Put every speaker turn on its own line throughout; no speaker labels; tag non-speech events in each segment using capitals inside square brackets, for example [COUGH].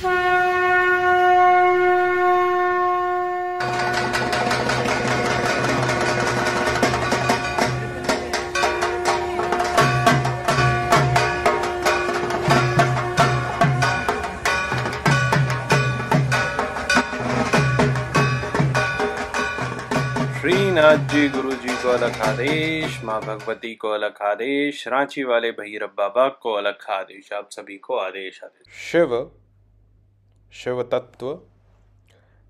श्रीनाथ जी गुरु जी को अलग आदेश माँ भगवती को अलग आदेश रांची वाले भैरव बाबा को अलग आदेश आप सभी को आदेश आदेश शिव शिव तत्व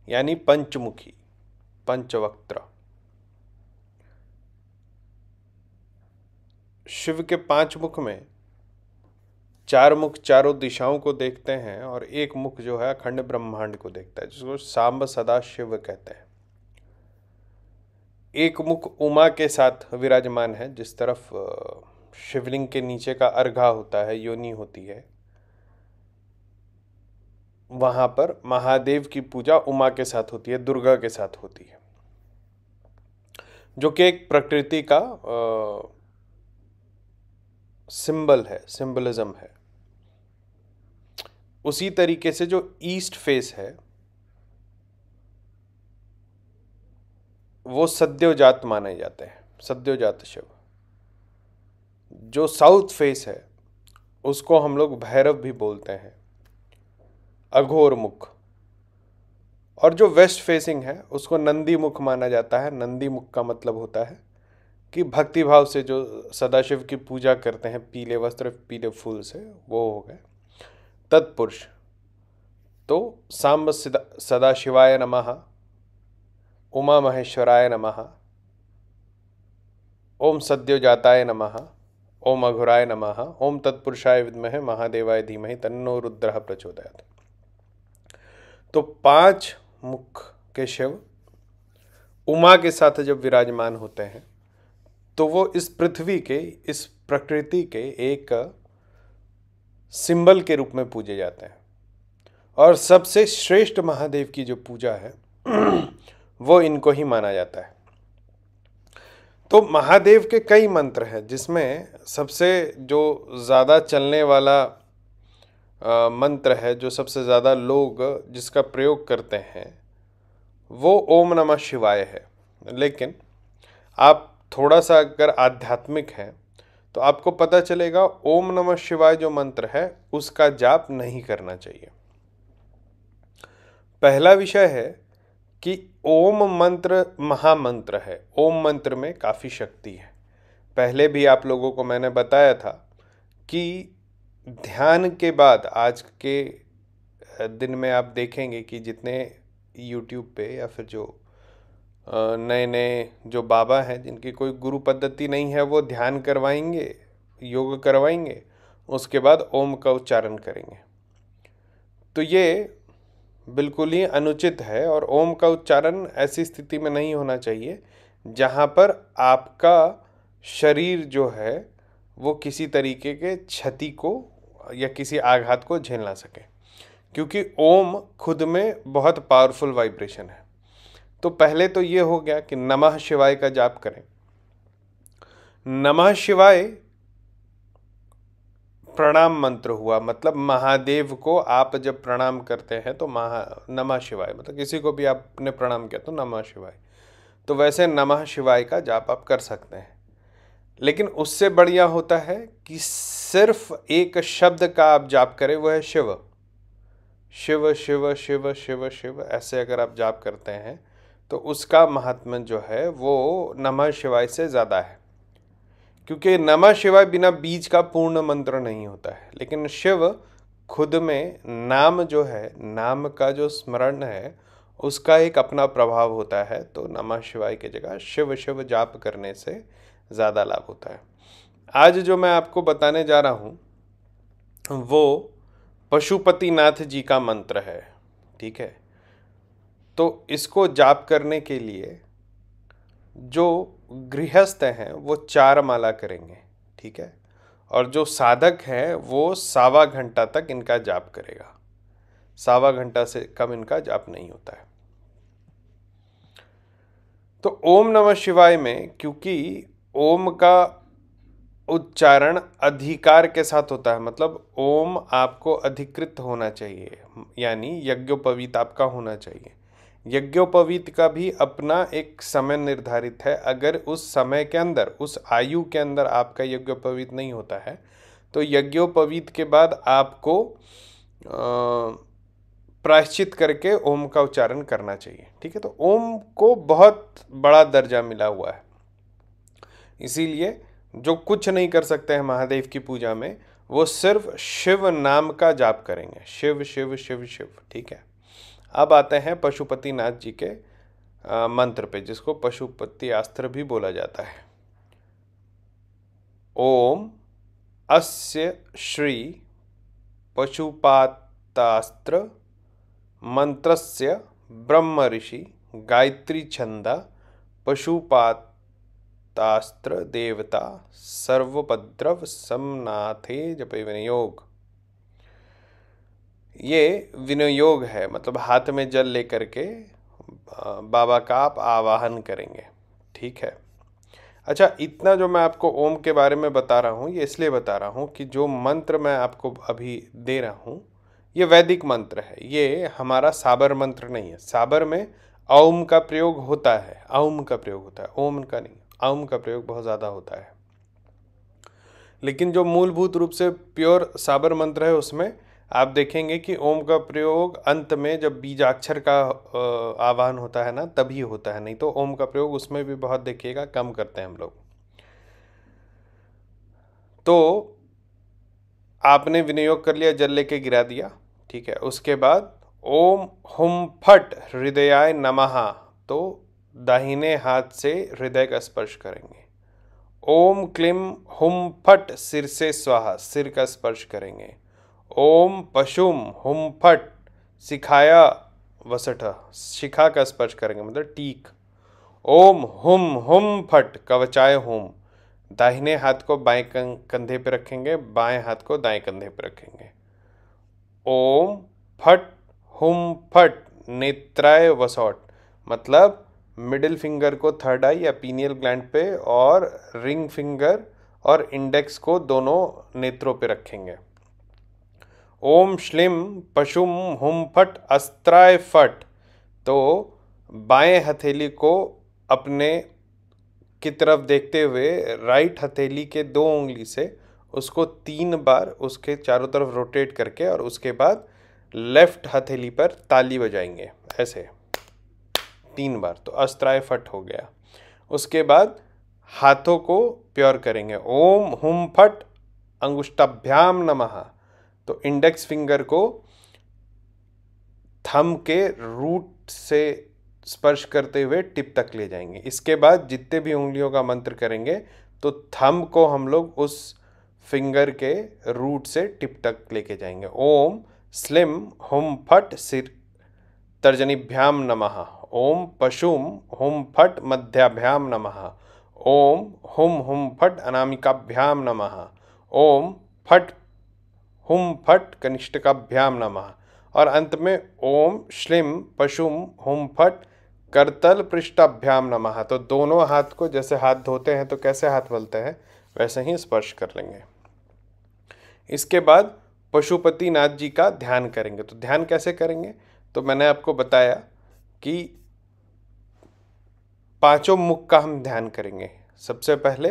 यानी पंचमुखी पंचवक्त्र शिव के पांच मुख में चार मुख चारों दिशाओं को देखते हैं और एक मुख जो है अखंड ब्रह्मांड को देखता है जिसको सांब सदा शिव कहते हैं एक मुख उमा के साथ विराजमान है जिस तरफ शिवलिंग के नीचे का अर्घा होता है योनि होती है वहाँ पर महादेव की पूजा उमा के साथ होती है दुर्गा के साथ होती है जो कि एक प्रकृति का सिंबल है सिंबलिज्म है उसी तरीके से जो ईस्ट फेस है वो सद्योजात माने जाते हैं सद्योजात शिव जो साउथ फेस है उसको हम लोग भैरव भी बोलते हैं अघोर मुख और जो वेस्ट फेसिंग है उसको नंदी मुख माना जाता है नंदी मुख का मतलब होता है कि भक्ति भाव से जो सदाशिव की पूजा करते हैं पीले वस्त्र पीले फूल से वो हो गए तत्पुरुष तो सांब सदाशिवाय नमः उमा महेश्वराय नमः ओम सद्योजाताय नमः ओम अघुराय नमः ओम तत्पुरुषाय विद्महे महादेवाय धीमहि तन्नो रुद्र प्रचोदयात् तो पांच मुख के शिव उमा के साथ जब विराजमान होते हैं तो वो इस पृथ्वी के इस प्रकृति के एक सिंबल के रूप में पूजे जाते हैं और सबसे श्रेष्ठ महादेव की जो पूजा है [CLEARS THROAT] वो इनको ही माना जाता है तो महादेव के कई मंत्र हैं जिसमें सबसे जो ज़्यादा चलने वाला मंत्र है जो सबसे ज़्यादा लोग जिसका प्रयोग करते हैं वो ओम नमः शिवाय है लेकिन आप थोड़ा सा अगर आध्यात्मिक हैं तो आपको पता चलेगा ओम नमः शिवाय जो मंत्र है उसका जाप नहीं करना चाहिए पहला विषय है कि ओम मंत्र महामंत्र है ओम मंत्र में काफ़ी शक्ति है पहले भी आप लोगों को मैंने बताया था कि ध्यान के बाद आज के दिन में आप देखेंगे कि जितने यूट्यूब पे या फिर जो नए नए जो बाबा हैं जिनकी कोई गुरु पद्धति नहीं है वो ध्यान करवाएंगे योग करवाएंगे उसके बाद ओम का उच्चारण करेंगे तो ये बिल्कुल ही अनुचित है और ओम का उच्चारण ऐसी स्थिति में नहीं होना चाहिए जहाँ पर आपका शरीर जो है वो किसी तरीके के क्षति को या किसी आघात को झेल ना सके क्योंकि ओम खुद में बहुत पावरफुल वाइब्रेशन है तो पहले तो ये हो गया कि नमः शिवाय का जाप करें नमः शिवाय प्रणाम मंत्र हुआ मतलब महादेव को आप जब प्रणाम करते हैं तो महा नमः शिवाय मतलब किसी को भी आपने प्रणाम किया तो नमः शिवाय तो वैसे नमः शिवाय का जाप आप कर सकते हैं लेकिन उससे बढ़िया होता है कि सिर्फ एक शब्द का आप जाप करें वह है शिव शिव शिव शिव शिव शिव ऐसे अगर आप जाप करते हैं तो उसका महात्मा जो है वो नमः शिवाय से ज़्यादा है क्योंकि नमः शिवाय बिना बीज का पूर्ण मंत्र नहीं होता है लेकिन शिव खुद में नाम जो है नाम का जो स्मरण है उसका एक अपना प्रभाव होता है तो नमः शिवाय की जगह शिव शिव जाप करने से ज़्यादा लाभ होता है आज जो मैं आपको बताने जा रहा हूँ वो पशुपतिनाथ जी का मंत्र है ठीक है तो इसको जाप करने के लिए जो गृहस्थ हैं वो चार माला करेंगे ठीक है और जो साधक हैं वो सावा घंटा तक इनका जाप करेगा सावा घंटा से कम इनका जाप नहीं होता है तो ओम नमः शिवाय में क्योंकि ओम का उच्चारण अधिकार के साथ होता है मतलब ओम आपको अधिकृत होना चाहिए यानी यज्ञोपवीत आपका होना चाहिए यज्ञोपवीत का भी अपना एक समय निर्धारित है अगर उस समय के अंदर उस आयु के अंदर आपका यज्ञोपवीत नहीं होता है तो यज्ञोपवीत के बाद आपको प्रायश्चित करके ओम का उच्चारण करना चाहिए ठीक है तो ओम को बहुत बड़ा दर्जा मिला हुआ है इसीलिए जो कुछ नहीं कर सकते हैं महादेव की पूजा में वो सिर्फ शिव नाम का जाप करेंगे शिव शिव शिव शिव ठीक है अब आते हैं पशुपति नाथ जी के आ, मंत्र पे जिसको पशुपति अस्त्र भी बोला जाता है ओम अस्य श्री पशुपातास्त्र मंत्रस्य ब्रह्म ऋषि गायत्री छंदा पशुपात तास्त्र देवता सर्वपद्रव समनाथे जपे विनियोग ये विनियोग है मतलब हाथ में जल लेकर के बाबा का आप आवाहन करेंगे ठीक है अच्छा इतना जो मैं आपको ओम के बारे में बता रहा हूँ ये इसलिए बता रहा हूँ कि जो मंत्र मैं आपको अभी दे रहा हूँ ये वैदिक मंत्र है ये हमारा साबर मंत्र नहीं है साबर में ओम का प्रयोग होता है ओम का प्रयोग होता है ओम का नहीं अम का प्रयोग बहुत ज़्यादा होता है लेकिन जो मूलभूत रूप से प्योर साबर मंत्र है उसमें आप देखेंगे कि ओम का प्रयोग अंत में जब बीजाक्षर का आह्वान होता है ना तभी होता है नहीं तो ओम का प्रयोग उसमें भी बहुत देखिएगा कम करते हैं हम लोग तो आपने विनियोग कर लिया जल लेके गिरा दिया ठीक है उसके बाद ओम हुम फट हृदयाय नमः तो दाहिने हाथ से हृदय का स्पर्श करेंगे ओम क्लिम हुम फट सिर से स्वाहा सिर का स्पर्श करेंगे ओम पशुम हुम फट सिखाया वसठ शिखा का स्पर्श करेंगे मतलब टीक ओम हुम हुम फट कवचाय हुम दाहिने हाथ को बाएं कंधे पर रखेंगे बाएं हाथ को दाएं कंधे पर रखेंगे ओम फट हुम फट नेत्राय वसौट मतलब मिडिल फिंगर को थर्ड आई या पीनियल ग्लैंड पे और रिंग फिंगर और इंडेक्स को दोनों नेत्रों पे रखेंगे ओम श्लिम पशुम हुम फट अस्त्राय फट तो बाएं हथेली को अपने की तरफ देखते हुए राइट हथेली के दो उंगली से उसको तीन बार उसके चारों तरफ रोटेट करके और उसके बाद लेफ्ट हथेली पर ताली बजाएंगे ऐसे तीन बार तो अस्त्राय फट हो गया उसके बाद हाथों को प्योर करेंगे ओम हुम फट अंगुष्टाभ्याम नमः तो इंडेक्स फिंगर को थम के रूट से स्पर्श करते हुए टिप तक ले जाएंगे इसके बाद जितने भी उंगलियों का मंत्र करेंगे तो थम को हम लोग उस फिंगर के रूट से टिप तक लेके जाएंगे ओम स्लिम हुम फट सिर तर्जनीभ्याम नमः ओम पशुम हुम फट मध्याभ्याम नम ओम हुम हुम फट अनामिकाभ्याम नम ओम फट हुम फट कनिष्ठकाभ्याम नम और अंत में ओम श्लिम पशुम हुम फट करतल पृष्ठाभ्याम नम तो दोनों हाथ को जैसे हाथ धोते हैं तो कैसे हाथ बलते हैं वैसे ही स्पर्श कर लेंगे इसके बाद पशुपति नाथ जी का ध्यान करेंगे तो ध्यान कैसे करेंगे तो मैंने आपको बताया कि पांचों मुख का हम ध्यान करेंगे सबसे पहले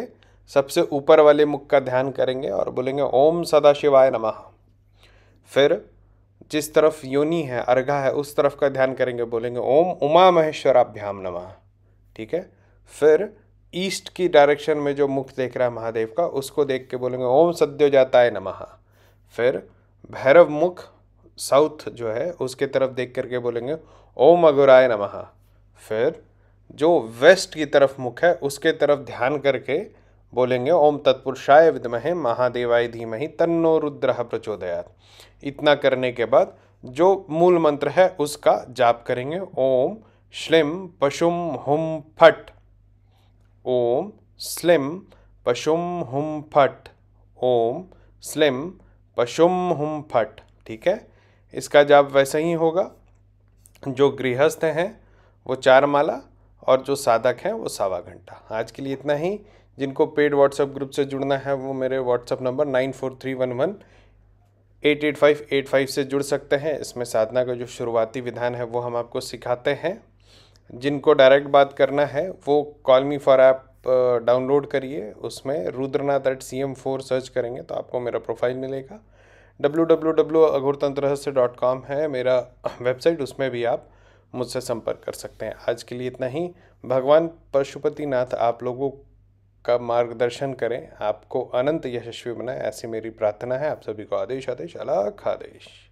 सबसे ऊपर वाले मुख का ध्यान करेंगे और बोलेंगे ओम सदा शिवाय नमः फिर जिस तरफ योनि है अर्घा है उस तरफ का ध्यान करेंगे बोलेंगे ओम उमा महेश्वराभ्याम नमः ठीक है फिर ईस्ट की डायरेक्शन में जो मुख देख रहा है महादेव का उसको देख के बोलेंगे ओम सद्यो जाताय नमः फिर भैरव मुख साउथ जो है उसके तरफ देख करके बोलेंगे ओम अगुराय नमः फिर जो वेस्ट की तरफ मुख है उसके तरफ ध्यान करके बोलेंगे ओम तत्पुरुषाय विदमहे महादेवाय धीमहि तन्नो रुद्र प्रचोदयात इतना करने के बाद जो मूल मंत्र है उसका जाप करेंगे ओम श्लिम पशुम हुम फट ओम स्लिम पशुम हुम फट ओम स्लिम पशुम हुम फट ठीक है इसका जाप वैसे ही होगा जो गृहस्थ हैं वो चार माला और जो साधक हैं वो सवा घंटा आज के लिए इतना ही जिनको पेड व्हाट्सएप ग्रुप से जुड़ना है वो मेरे WhatsApp number nine four three one one eight eight five eight five से जुड़ सकते हैं इसमें साधना का जो शुरुआती विधान है वो हम आपको सिखाते हैं जिनको डायरेक्ट बात करना है वो call me for app download करिए उसमें Rudranath at C M four search करेंगे तो आपको मेरा प्रोफाइल मिलेगा डब्ल्यू डब्ल्यू डब्ल्यू अघोरतंत्र रहस्य डॉट कॉम है मेरा वेबसाइट उसमें भी आप मुझसे संपर्क कर सकते हैं आज के लिए इतना ही भगवान पशुपति नाथ आप लोगों का मार्गदर्शन करें आपको अनंत यशस्वी बनाए ऐसी मेरी प्रार्थना है आप सभी को आदेश आदेश अलाख आदेश